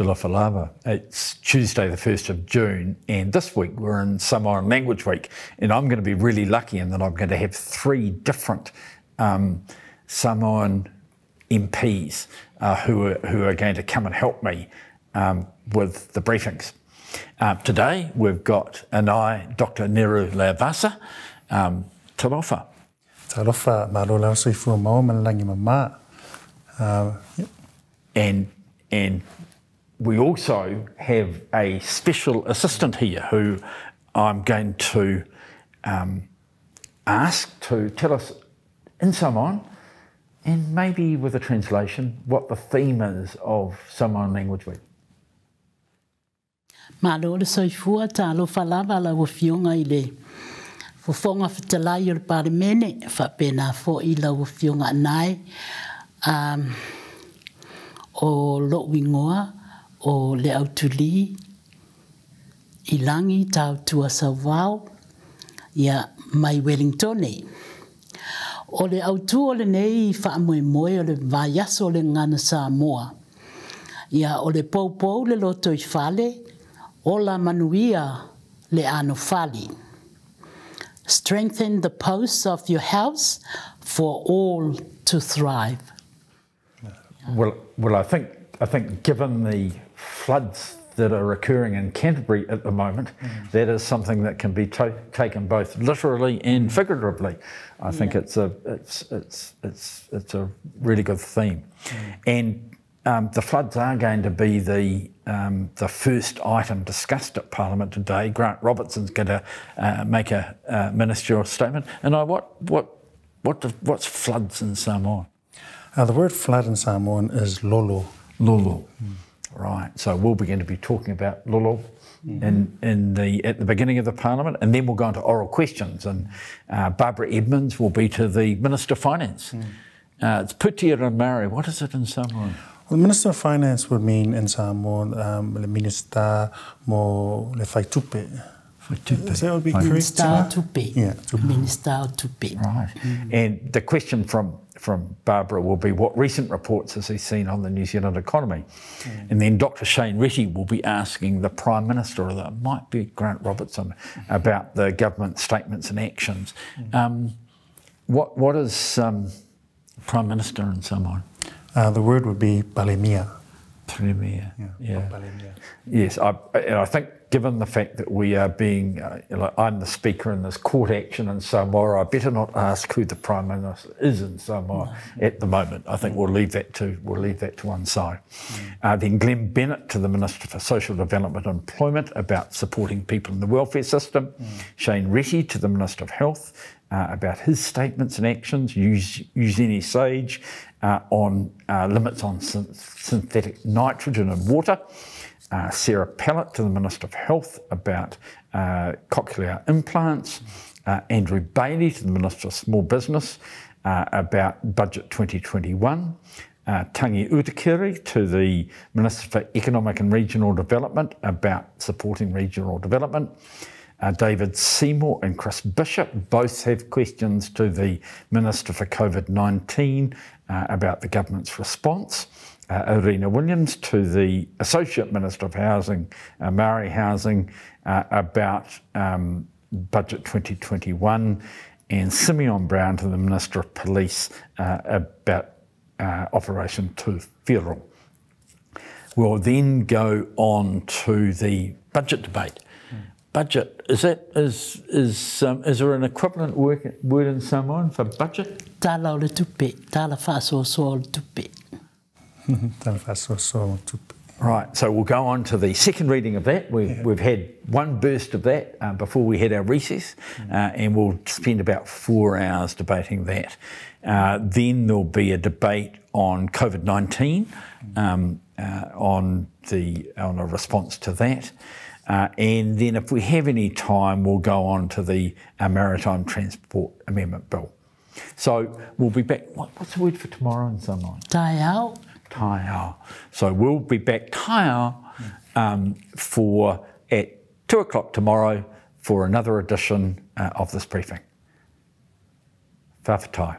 Tulafalava. It's Tuesday, the 1st of June, and this week we're in Samoan Language Week, and I'm going to be really lucky in that I'm going to have three different um, Samoan MPs uh, who, are, who are going to come and help me um, with the briefings. Uh, today we've got I, Dr. Neru Leavasa, um, Talofa. Talofa, Marola Sifu Mauman Langi Mama. Uh, and and We also have a special assistant here who I'm going to um, ask to tell us in Samoan and maybe with a translation what the theme is of Samoan Language Week. Ma lo le soi fua ta lo falava la o fionga i le. Fo fonga fitala i le parmene fa pena fo i la o fionga nai. Um, o lo wingoa. o le au tuli i langi tau tua er sa ia mai Wellington er. O le au o le nei i whaamoe moe o le vaiaso o le ngana Samoa. Ia o le poupou le loto i whale o la manuia le ano whali. Strengthen the posts of your house for all to thrive. Well, well, I think I think given the floods that are occurring in Canterbury at the moment, mm. that is something that can be taken both literally and mm. figuratively. I think yeah. it's a it's it's it's it's a really good theme, mm. and um, the floods are going to be the um, the first item discussed at Parliament today. Grant Robertson's going to uh, make a uh, ministerial statement, and I what what what do, what's floods in Samoan? Now uh, the word flood in Samoan is lolo, Lulu. Mm. Right. So we'll begin to be talking about Lulu mm-hmm. in, in the, at the beginning of the Parliament, and then we'll go into oral questions. And uh, Barbara Edmonds will be to the Minister of Finance. Mm. Uh, it's Putira Mary. What is it in Samoan? Well, the Minister of Finance would mean in Samoan, um, the Minister mo le Faitupe. So it would be minister to be. Yeah. minister to be. Right. Mm. And the question from from Barbara will be what recent reports has he seen on the New Zealand economy? Mm. And then Dr. Shane Retty will be asking the Prime Minister, or that might be Grant Robertson, about the government statements and actions. Mm. Um, what what is um, Prime Minister and so Uh, the word would be balimia. Premier. Yeah. yeah. Yes, I, and I think given the fact that we are being, uh, know, I'm the speaker in this court action in Samoa, I better not ask who the Prime Minister is in Samoa no. at the moment. I think we'll leave that to, we'll leave that to one side. Mm. Uh, then Glenn Bennett to the Minister for Social Development and Employment about supporting people in the welfare system. Mm. Shane Retty to the Minister of Health uh, about his statements and actions, use, use any sage uh, on uh, limits on synthetic nitrogen and water. Uh, Sarah Pallett to the Minister of Health about uh, cochlear implants. Uh, Andrew Bailey to the Minister of Small Business about Budget 2021. Tangi Utakiri to the Minister for Economic and Regional Development about supporting regional development. Uh, David Seymour and Chris Bishop both have questions to the Minister for COVID 19 uh, about the government's response. Uh, Irina Williams to the Associate Minister of Housing, uh, Maori Housing, uh, about um, Budget 2021, and Simeon Brown to the Minister of Police uh, about uh, Operation 2 Feral. We'll then go on to the budget debate budget is that is is um, is there an equivalent word, word in Samoan for budget? Tala ole tupe, tala faso so ole tupe. Tala faso so tupe. Right, so we'll go on to the second reading of that. We've, yeah. we've had one burst of that uh, before we had our recess, mm. uh, and we'll spend about four hours debating that. Uh, then there'll be a debate on COVID 19, mm. um, uh, on, the, on a response to that. Uh, and then, if we have any time, we'll go on to the uh, Maritime Transport Amendment Bill. So we'll be back. What, what's the word for tomorrow in sunlight? Taiao. out. So we'll be back taiao um, for at two o'clock tomorrow for another edition uh, of this briefing. Fafatai.